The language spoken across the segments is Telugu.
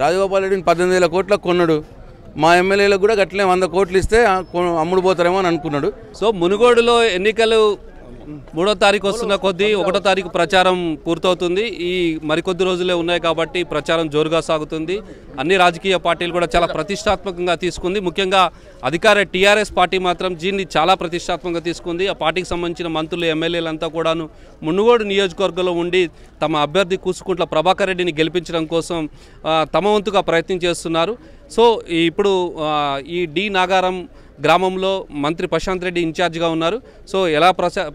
రాజగోపాల్ రెడ్డిని పద్దెనిమిది వేల కోట్లకు కొన్నాడు మా ఎమ్మెల్యేలకు కూడా గట్లనే వంద కోట్లు ఇస్తే అమ్ముడుపోతారేమో అని అనుకున్నాడు సో మునుగోడులో ఎన్నికలు మూడో తారీఖు వస్తున్న కొద్దీ ఒకటో తారీఖు ప్రచారం పూర్తవుతుంది ఈ మరికొద్ది రోజులే ఉన్నాయి కాబట్టి ప్రచారం జోరుగా సాగుతుంది అన్ని రాజకీయ పార్టీలు కూడా చాలా ప్రతిష్టాత్మకంగా తీసుకుంది ముఖ్యంగా అధికార టీఆర్ఎస్ పార్టీ మాత్రం దీన్ని చాలా ప్రతిష్టాత్మకంగా తీసుకుంది ఆ పార్టీకి సంబంధించిన మంత్రులు ఎమ్మెల్యేలంతా కూడాను మునుగోడు నియోజకవర్గంలో ఉండి తమ అభ్యర్థి కూసుకుంట్ల ప్రభాకర్ రెడ్డిని గెలిపించడం కోసం తమ వంతుగా ప్రయత్నం చేస్తున్నారు సో ఇప్పుడు ఈ డి నాగారం గ్రామంలో మంత్రి ప్రశాంత్ రెడ్డి ఇన్ఛార్జ్గా ఉన్నారు సో ఎలా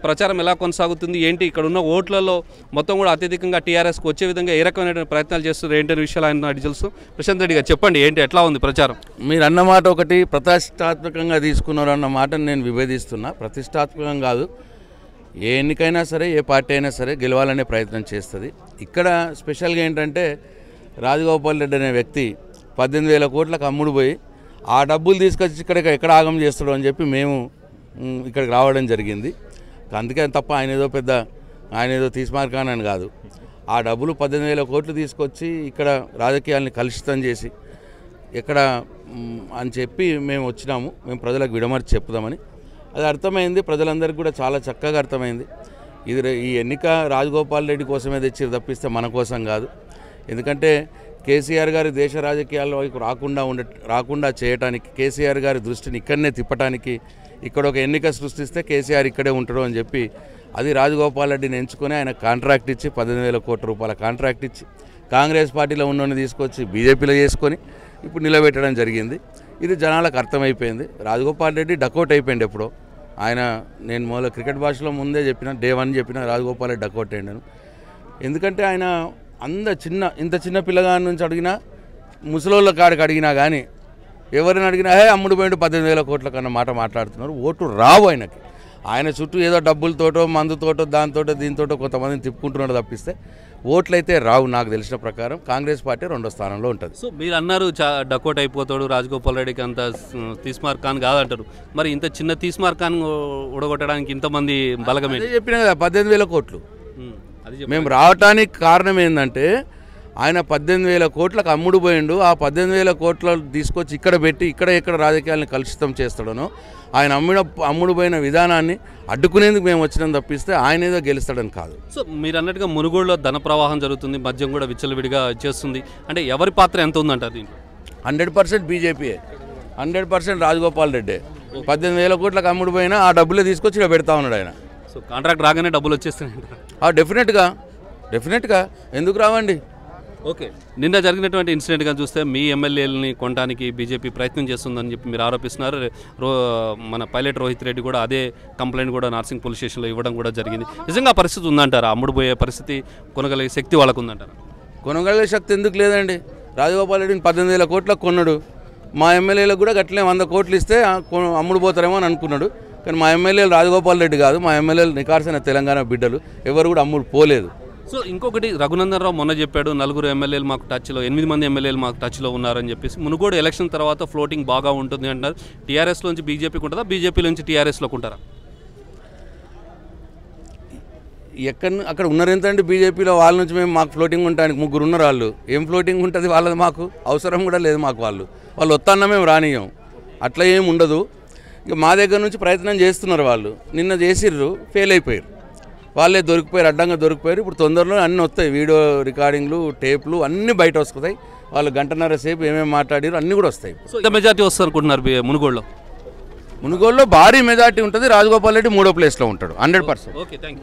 ప్రచారం ఎలా కొనసాగుతుంది ఏంటి ఇక్కడ ఉన్న ఓట్లలో మొత్తం కూడా అత్యధికంగా టీఆర్ఎస్కి వచ్చే విధంగా ఏ రకమైన ప్రయత్నాలు చేస్తున్నారు ఏంటనే విషయాలు ఆయన అడిగి తెలుసు ప్రశాంత్ రెడ్డి గారు చెప్పండి ఏంటి ఎట్లా ఉంది ప్రచారం మీరు అన్నమాట ఒకటి ప్రతిష్టాత్మకంగా తీసుకున్నారు అన్న మాటను నేను విభేదిస్తున్నా ప్రతిష్టాత్మకం కాదు ఏ ఎన్నికైనా సరే ఏ పార్టీ అయినా సరే గెలవాలనే ప్రయత్నం చేస్తుంది ఇక్కడ స్పెషల్గా ఏంటంటే రాజగోపాల్ రెడ్డి అనే వ్యక్తి పద్దెనిమిది వేల కోట్లకు అమ్ముడు పోయి ఆ డబ్బులు తీసుకొచ్చి ఇక్కడ ఎక్కడ ఆగం చేస్తాడు అని చెప్పి మేము ఇక్కడికి రావడం జరిగింది అందుకే తప్ప ఆయన ఏదో పెద్ద ఆయన ఏదో తీసుమార్కానని కాదు ఆ డబ్బులు పద్దెనిమిది వేల కోట్లు తీసుకొచ్చి ఇక్కడ రాజకీయాల్ని కలుషితం చేసి ఎక్కడ అని చెప్పి మేము వచ్చినాము మేము ప్రజలకు విడమర్చి చెప్దామని అది అర్థమైంది ప్రజలందరికీ కూడా చాలా చక్కగా అర్థమైంది ఇది ఈ ఎన్నిక రాజగోపాల్ రెడ్డి కోసమే తెచ్చి తప్పిస్తే మన కోసం కాదు ఎందుకంటే కేసీఆర్ గారి దేశ రాజకీయాల్లో వైపు రాకుండా ఉండ రాకుండా చేయటానికి కేసీఆర్ గారి దృష్టిని ఇక్కడనే తిప్పటానికి ఇక్కడ ఒక ఎన్నిక సృష్టిస్తే కేసీఆర్ ఇక్కడే ఉంటాడు అని చెప్పి అది రాజగోపాల్ రెడ్డిని ఎంచుకొని ఆయన కాంట్రాక్ట్ ఇచ్చి పద్దెనిమిది వేల కోట్ల రూపాయల కాంట్రాక్ట్ ఇచ్చి కాంగ్రెస్ పార్టీలో ఉన్నోని తీసుకొచ్చి బీజేపీలో చేసుకొని ఇప్పుడు నిలబెట్టడం జరిగింది ఇది జనాలకు అర్థమైపోయింది రాజగోపాల్ రెడ్డి డకౌట్ అయిపోయింది ఎప్పుడో ఆయన నేను మొదలు క్రికెట్ భాషలో ముందే చెప్పిన డే వన్ చెప్పిన రాజగోపాల్ రెడ్డి డకౌట్ అయ్యాను ఎందుకంటే ఆయన అంద చిన్న ఇంత చిన్న పిల్లగాని నుంచి అడిగినా ముసలోళ్ళ కాడికి అడిగినా కానీ ఎవరిని అడిగినా హే అమ్ముడు పోయిన పద్దెనిమిది వేల కోట్ల కన్నా మాట మాట్లాడుతున్నారు ఓటు రావు ఆయనకి ఆయన చుట్టూ ఏదో డబ్బులతోటో మందుతోటో దానితోటో దీనితోటో కొంతమందిని తిప్పుకుంటున్నాడు తప్పిస్తే ఓట్లయితే రావు నాకు తెలిసిన ప్రకారం కాంగ్రెస్ పార్టీ రెండో స్థానంలో ఉంటుంది సో మీరు అన్నారు డకోట్ అయిపోతాడు రాజగోపాల్ రెడ్డికి అంత తీస్మార్ ఖాన్ కాదంటారు మరి ఇంత చిన్న తీస్మార్ ఖాన్ ఉడగొట్టడానికి ఇంతమంది బలగమే చెప్పిన కదా పద్దెనిమిది వేల కోట్లు మేము రావటానికి కారణం ఏంటంటే ఆయన పద్దెనిమిది వేల కోట్లకు అమ్ముడు పోయిండు ఆ పద్దెనిమిది వేల కోట్ల తీసుకొచ్చి ఇక్కడ పెట్టి ఇక్కడ ఎక్కడ రాజకీయాలను కలుషితం చేస్తాడనో ఆయన అమ్మిన అమ్ముడు పోయిన విధానాన్ని అడ్డుకునేందుకు మేము వచ్చినాం తప్పిస్తే ఆయన ఏదో గెలుస్తాడని కాదు సో మీరు అన్నట్టుగా మునుగోడులో ధన ప్రవాహం జరుగుతుంది మద్యం కూడా విచ్చలవిడిగా చేస్తుంది అంటే ఎవరి పాత్ర ఎంత ఉందంటారు అది హండ్రెడ్ పర్సెంట్ బీజేపీయే హండ్రెడ్ పర్సెంట్ రాజగోపాల్ రెడ్డే పద్దెనిమిది వేల కోట్లకు అమ్ముడు పోయినా ఆ డబ్బులే తీసుకొచ్చి ఇక్కడ పెడతా ఉన్నాడు ఆయన సో కాంట్రాక్ట్ రాగానే డబ్బులు వచ్చేస్తున్నాయి డెఫినెట్గా డెఫినెట్గా ఎందుకు రావండి ఓకే నిన్న జరిగినటువంటి ఇన్సిడెంట్గా చూస్తే మీ ఎమ్మెల్యేలని కొనడానికి బీజేపీ ప్రయత్నం చేస్తుందని చెప్పి మీరు ఆరోపిస్తున్నారు రో మన పైలట్ రోహిత్ రెడ్డి కూడా అదే కంప్లైంట్ కూడా నర్సింగ్ పోలీస్ స్టేషన్లో ఇవ్వడం కూడా జరిగింది నిజంగా పరిస్థితి ఉందంటారా అమ్ముడుపోయే పరిస్థితి కొనగలిగే శక్తి వాళ్ళకు ఉందంటారా కొనగలిగే శక్తి ఎందుకు లేదండి రాజగోపాల్ రెడ్డిని పద్దెనిమిది వేల కోట్లకు కొన్నాడు మా ఎమ్మెల్యేలకు కూడా గట్లనే వంద కోట్లు ఇస్తే అమ్ముడు పోతారేమో అని అనుకున్నాడు కానీ మా ఎమ్మెల్యేలు రాజగోపాల్ రెడ్డి కాదు మా ఎమ్మెల్యేలు నికార్సిన తెలంగాణ బిడ్డలు ఎవరు కూడా అమ్ముడు పోలేదు సో ఇంకొకటి రఘునందన్ రావు మొన్న చెప్పాడు నలుగురు ఎమ్మెల్యేలు మాకు టచ్లో ఎనిమిది మంది ఎమ్మెల్యేలు మాకు టచ్లో ఉన్నారని చెప్పేసి మునుగోడు ఎలక్షన్ తర్వాత ఫ్లోటింగ్ బాగా ఉంటుంది అంటున్నారు టీఆర్ఎస్లోంచి బీజేపీకి ఉంటుందా బీజేపీ నుంచి టీఆర్ఎస్లోకి ఉంటారా ఎక్కడ అక్కడ ఉన్నారు ఎంత అంటే బీజేపీలో వాళ్ళ నుంచి మేము మాకు ఫ్లోటింగ్ ఉండడానికి ముగ్గురు ఉన్నారు వాళ్ళు ఏం ఫ్లోటింగ్ ఉంటుంది వాళ్ళది మాకు అవసరం కూడా లేదు మాకు వాళ్ళు వాళ్ళు వస్తాన్న మేము రానియం అట్లా ఏమి ఉండదు ఇక మా దగ్గర నుంచి ప్రయత్నం చేస్తున్నారు వాళ్ళు నిన్న చేసిర్రు ఫెయిల్ అయిపోయారు వాళ్ళే దొరికిపోయారు అడ్డంగా దొరికిపోయారు ఇప్పుడు తొందరలో అన్నీ వస్తాయి వీడియో రికార్డింగ్లు టేప్లు అన్నీ బయట వస్తాయి వాళ్ళు గంటన్నర సేపు ఏమేమి మాట్లాడారు అన్నీ కూడా వస్తాయి ఎంత మెజార్టీ వస్తారు అనుకుంటున్నారు మునుగోడులో మునుగోడులో భారీ మెజార్టీ ఉంటుంది రాజగోపాల్ రెడ్డి మూడో ప్లేస్లో ఉంటాడు హండ్రెడ్ పర్సెంట్ ఓకే థ్యాంక్